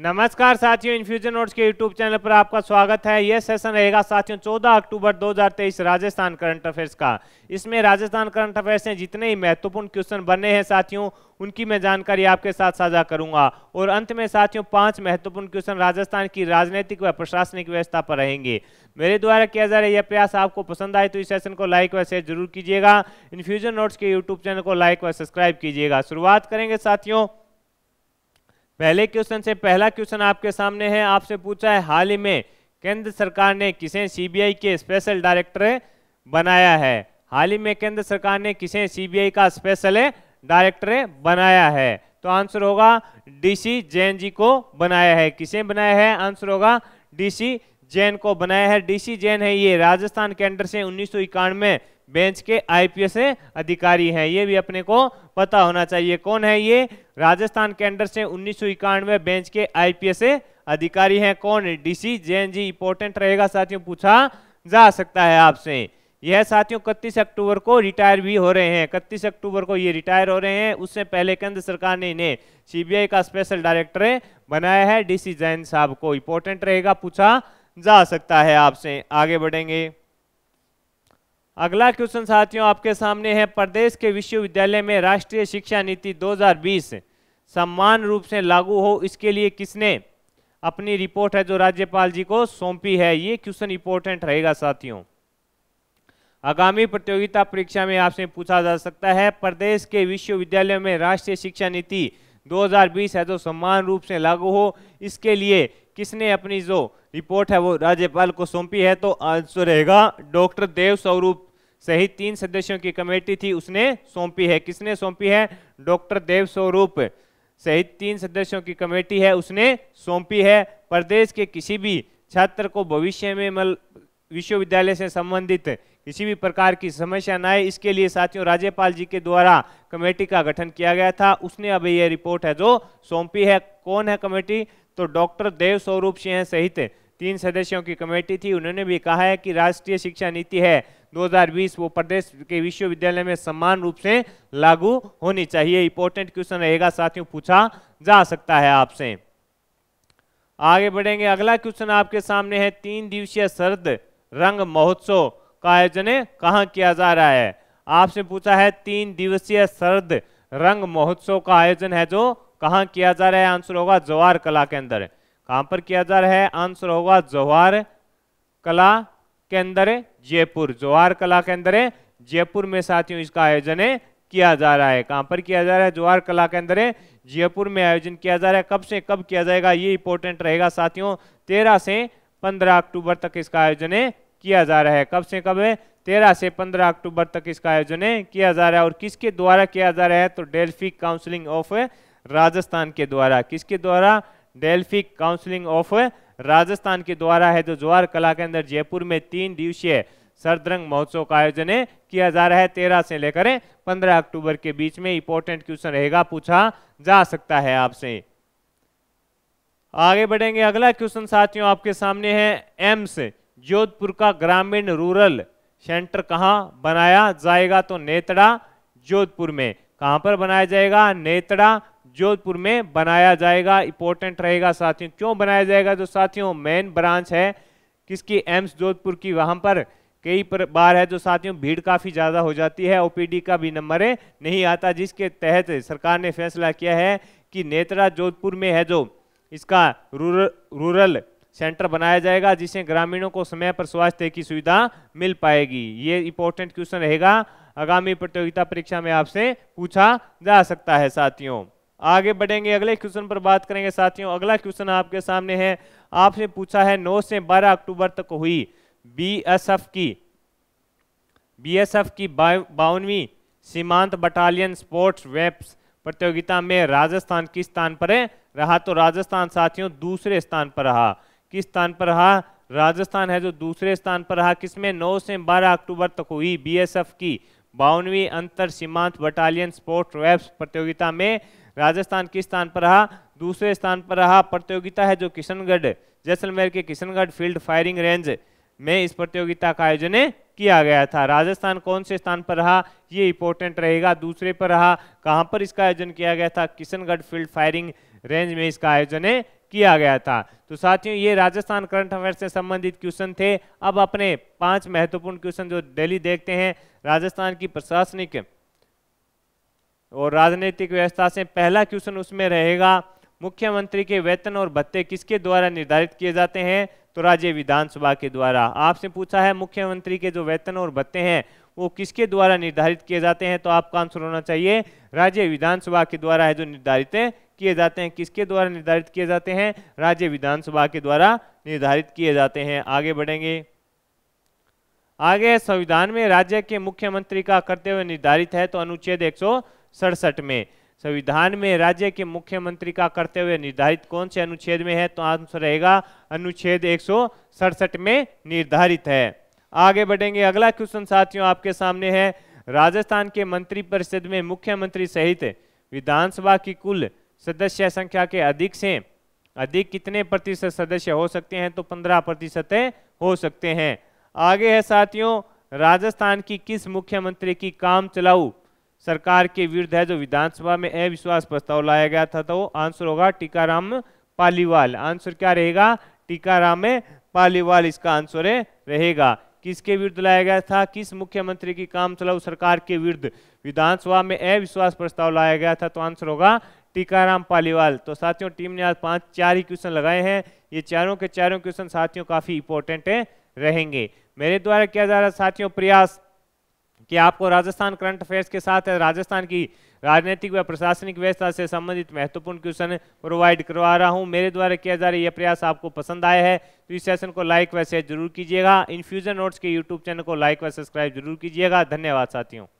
नमस्कार साथियों infusion notes के यूट्यूब चैनल पर आपका स्वागत है यह सेशन रहेगा साथियों 14 अक्टूबर 2023 राजस्थान करंट अफेयर्स का इसमें राजस्थान करंट अफेयर्स से जितने ही महत्वपूर्ण क्वेश्चन बने हैं साथियों उनकी मैं जानकारी आपके साथ साझा करूंगा और अंत में साथियों पांच महत्वपूर्ण क्वेश्चन राजस्थान की राजनीतिक व प्रशासनिक व्यवस्था पर रहेंगे मेरे द्वारा किया जा रहा यह प्रयास आपको पसंद आए तो इस सेशन को लाइक व शेयर जरूर कीजिएगा इन्फ्यूजन नोट्स के यूट्यूब चैनल को लाइक व सब्सक्राइब कीजिएगा शुरुआत करेंगे साथियों पहले क्वेश्चन से पहला क्वेश्चन आपके सामने है आपसे पूछा है हाल ही में केंद्र सरकार ने किसे सीबीआई के स्पेशल डायरेक्टर बनाया है हाल ही में केंद्र सरकार ने किसे सीबीआई का स्पेशल डायरेक्टर बनाया है तो आंसर होगा डीसी जैन जी को बनाया है किसे बनाया है आंसर होगा डीसी जैन को बनाया है डीसी जैन है ये राजस्थान के अंडर से उन्नीस इक्यानवे बेंच के आईपीएस अधिकारी हैं ये भी अपने को पता होना चाहिए कौन है ये राजस्थान के अंडर से उन्नीस बेंच के आईपीएस अधिकारी हैं कौन डीसी जेएनजी इंपोर्टेंट रहेगा साथियों पूछा जा सकता है आपसे यह साथियों इकतीस अक्टूबर को रिटायर भी हो रहे हैं इकतीस अक्टूबर को ये रिटायर हो रहे हैं उससे पहले केंद्र सरकार ने इन्हें सीबीआई का स्पेशल डायरेक्टर बनाया है डीसी जैन साहब को इंपोर्टेंट रहेगा पूछा जा सकता है आपसे आगे बढ़ेंगे अगला क्वेश्चन साथियों आपके सामने है प्रदेश के विश्वविद्यालय में राष्ट्रीय शिक्षा नीति 2020 सम्मान रूप से लागू हो इसके लिए किसने अपनी रिपोर्ट है जो राज्यपाल जी को सौंपी है ये क्वेश्चन इंपोर्टेंट रहेगा साथियों आगामी प्रतियोगिता परीक्षा में आपसे पूछा जा सकता है प्रदेश के विश्वविद्यालय में राष्ट्रीय शिक्षा नीति 2020 है जो सम्मान रूप से लागू हो इसके लिए किसने अपनी जो रिपोर्ट है वो राज्यपाल को सौंपी है तो आंसर रहेगा डॉक्टर देव स्वरूप सहित तीन सदस्यों की कमेटी थी उसने सौंपी है किसने सौंपी है डॉक्टर देव स्वरूप सहित तीन सदस्यों की कमेटी है उसने सौंपी है प्रदेश के किसी भी छात्र को भविष्य में मल विश्वविद्यालय से संबंधित किसी भी प्रकार की समस्या न आए इसके लिए साथियों राज्यपाल जी के द्वारा कमेटी का गठन किया गया था उसने अब यह रिपोर्ट है जो सौंपी है कौन है कमेटी तो डॉक्टर देव स्वरूप सिंह सहित तीन सदस्यों की कमेटी थी उन्होंने भी कहा है कि राष्ट्रीय शिक्षा नीति है 2020 वो प्रदेश के विश्वविद्यालय में समान रूप से लागू होनी चाहिए इंपॉर्टेंट क्वेश्चन रहेगा साथियों पूछा जा सकता है आपसे आगे बढ़ेंगे अगला क्वेश्चन आपके सामने है तीन दिवसीय शरद रंग महोत्सव का आयोजन कहाँ किया जा रहा है आपसे पूछा है तीन दिवसीय शरद रंग महोत्सव का आयोजन है जो कहाँ किया जा रहा है आंसर होगा जवाहर कला के अंदर कहां पर किया जा रहा है आंसर होगा जवाहर कला के अंदर है जयपुर जोहार कला के अंदर है जयपुर में साथियों इसका आयोजन है किया जा रहा है कहां पर किया जा रहा है जोहार कला के अंदर है जयपुर में आयोजन किया जा रहा है कब से कब किया जाएगा ये इंपॉर्टेंट रहेगा साथियों तेरह से पंद्रह अक्टूबर तक इसका आयोजन है किया जा रहा है कब से कब है तेरह से पंद्रह अक्टूबर तक इसका आयोजन है किया जा रहा है और किसके द्वारा किया जा रहा है तो डेल्फिक काउंसिलिंग ऑफ राजस्थान के द्वारा किसके द्वारा डेल्फिक काउंसिलिंग ऑफ राजस्थान के द्वारा है जो ज्वार कला के अंदर जयपुर में तीन दिवसीय सरद्रंग महोत्सव का आयोजन किया जा रहा है तेरह से लेकर पंद्रह अक्टूबर के बीच में इंपॉर्टेंट क्वेश्चन रहेगा पूछा जा सकता है आपसे आगे बढ़ेंगे अगला क्वेश्चन साथियों आपके सामने है एम्स जोधपुर का ग्रामीण रूरल सेंटर कहाँ बनाया जाएगा तो नेतड़ा जोधपुर में कहां पर बनाया जाएगा नेतड़ा जोधपुर में बनाया जाएगा इंपॉर्टेंट रहेगा साथियों क्यों बनाया जाएगा जो साथियों मेन ब्रांच है किसकी एम्स जोधपुर की वहां पर कई बार है जो साथियों भीड़ काफ़ी ज़्यादा हो जाती है ओपीडी का भी नंबर नहीं आता जिसके तहत सरकार ने फैसला किया है कि नेत्रा जोधपुर में है जो इसका रूरल रूरल सेंटर बनाया जाएगा जिससे ग्रामीणों को समय पर स्वास्थ्य की सुविधा मिल पाएगी ये इंपॉर्टेंट क्वेश्चन रहेगा आगामी प्रतियोगिता परीक्षा में आपसे पूछा जा सकता है साथियों आगे बढ़ेंगे अगले क्वेश्चन पर बात करेंगे साथियों अगला क्वेश्चन आपके सामने है आपने पूछा है 9 से 12 अक्टूबर तक हुई बीएसएफ की बीएसएफ की बावनवी सीमांत बटालियन स्पोर्ट्स वेब्स प्रतियोगिता में राजस्थान किस स्थान पर है रहा तो राजस्थान साथियों दूसरे स्थान पर रहा किस स्थान पर रहा राजस्थान है जो दूसरे स्थान पर रहा किसमें नौ से बारह अक्टूबर तक हुई बीएसएफ की बावनवी अंतर सीमांत बटालियन स्पोर्ट्स वेब्स प्रतियोगिता में राजस्थान किस स्थान पर रहा दूसरे स्थान पर रहा प्रतियोगिता है जो किशनगढ़ जैसलमेर के किशनगढ़ फील्ड फायरिंग रेंज में इस प्रतियोगिता का आयोजन किया गया था राजस्थान कौन से स्थान पर रहा ये इंपॉर्टेंट रहेगा दूसरे पर रहा कहाँ पर इसका आयोजन किया गया था किशनगढ़ फील्ड फायरिंग रेंज में इसका आयोजन किया गया था तो साथियों ये राजस्थान करंट अफेयर से संबंधित क्वेश्चन थे अब अपने पांच महत्वपूर्ण क्वेश्चन जो डेली देखते हैं राजस्थान की प्रशासनिक और राजनीतिक व्यवस्था से पहला क्वेश्चन उसमें रहेगा मुख्यमंत्री के वेतन और भत्ते किसके द्वारा निर्धारित किए जाते हैं तो राज्य विधानसभा के द्वारा आपसे पूछा है मुख्यमंत्री के जो वेतन और भत्ते हैं वो किसके द्वारा निर्धारित किए जाते हैं तो आपका आंसर होना चाहिए राज्य विधानसभा के द्वारा है जो निर्धारित किए जाते हैं किसके द्वारा निर्धारित किए जाते हैं राज्य विधानसभा के द्वारा निर्धारित किए जाते हैं आगे बढ़ेंगे आगे संविधान में राज्य के मुख्यमंत्री का करते हुए निर्धारित है तो अनुच्छेद एक में संविधान में राज्य के मुख्यमंत्री का करते हुए निर्धारित कौन से अनुच्छेद में है तो आंसर रहेगा अनुच्छेद एक में निर्धारित है आगे बढ़ेंगे अगला क्वेश्चन साथियों आपके सामने है राजस्थान के मंत्री परिषद में मुख्यमंत्री सहित विधानसभा की कुल सदस्य संख्या के अधिक से अधिक कितने प्रतिशत सदस्य हो सकते हैं तो पंद्रह प्रतिशत हो सकते हैं आगे है साथियों राजस्थान की किस मुख्यमंत्री की काम चलाऊ सरकार के विरुद्ध है जो विधानसभा में अविश्वास प्रस्ताव लाया गया था तो आंसर होगा टीकाराम पालीवाल आंसर क्या रहेगा टीकाराम पालीवाल इसका आंसर है रहेगा किसके विरुद्ध लाया गया था किस मुख्यमंत्री की काम चलाऊ सरकार के विरुद्ध विधानसभा में अविश्वास प्रस्ताव लाया गया था तो आंसर होगा टीकाराम पालीवाल तो साथियों टीम ने आज पांच चार ही क्वेश्चन लगाए हैं ये चारों के चारों क्वेश्चन साथियों काफी इंपॉर्टेंट रहेंगे मेरे द्वारा किया जा रहा साथियों प्रयास कि आपको राजस्थान करंट अफेयर्स के साथ राजस्थान की राजनीतिक व प्रशासनिक व्यवस्था से संबंधित महत्वपूर्ण क्वेश्चन प्रोवाइड करवा रहा हूं मेरे द्वारा किया जा रहा यह प्रयास आपको पसंद आया है तो इस सेशन को लाइक व शेयर जरूर कीजिएगा इन्फ्यूजन नोट्स के यूट्यूब चैनल को लाइक व सब्सक्राइब जरूर कीजिएगा धन्यवाद साथियों